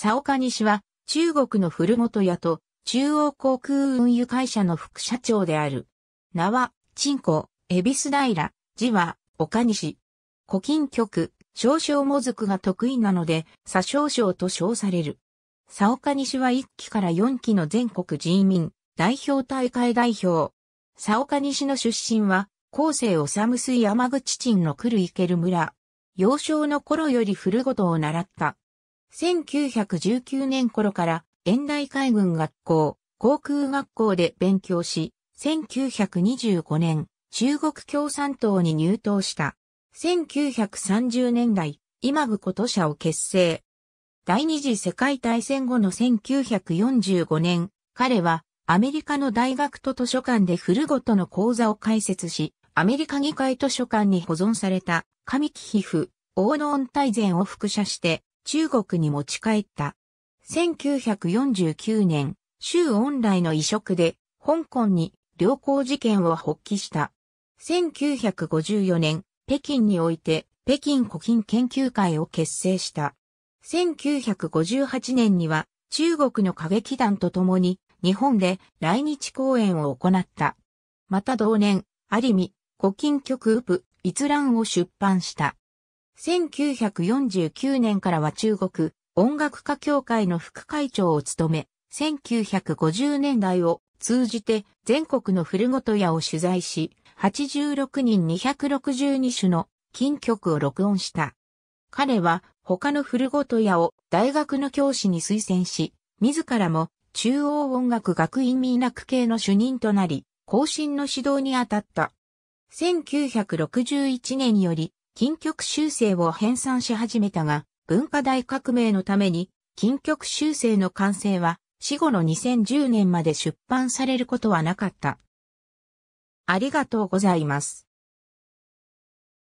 佐岡西は中国の古本屋と中央航空運輸会社の副社長である。名は、陳子、恵比寿平、字は、岡西。古今局、少々もずくが得意なので、サ少々と称される。佐岡西は1期から4期の全国人民代表大会代表。佐岡西の出身は、後世さむ水山口鎮の来る池る村。幼少の頃より古事を習った。1919年頃から、遠大海軍学校、航空学校で勉強し、1925年、中国共産党に入党した。1930年代、今部こと社を結成。第二次世界大戦後の1945年、彼はアメリカの大学と図書館で古ごとの講座を開設し、アメリカ議会図書館に保存された、神木ーノ黄ン大全を複写して、中国に持ち帰った。1949年、周恩来の移植で、香港に良好事件を発起した。1954年、北京において、北京古今研究会を結成した。1958年には、中国の歌劇団と共に、日本で来日公演を行った。また同年、有見、古今曲ウプ、閲覧を出版した。1949年からは中国音楽家協会の副会長を務め、1950年代を通じて全国の古ごと屋を取材し、86人262種の金曲を録音した。彼は他の古ごと屋を大学の教師に推薦し、自らも中央音楽学院民楽系の主任となり、後進の指導に当たった。1961年より金曲修正を編纂し始めたが、文化大革命のために、金曲修正の完成は、死後の2010年まで出版されることはなかった。ありがとうございます。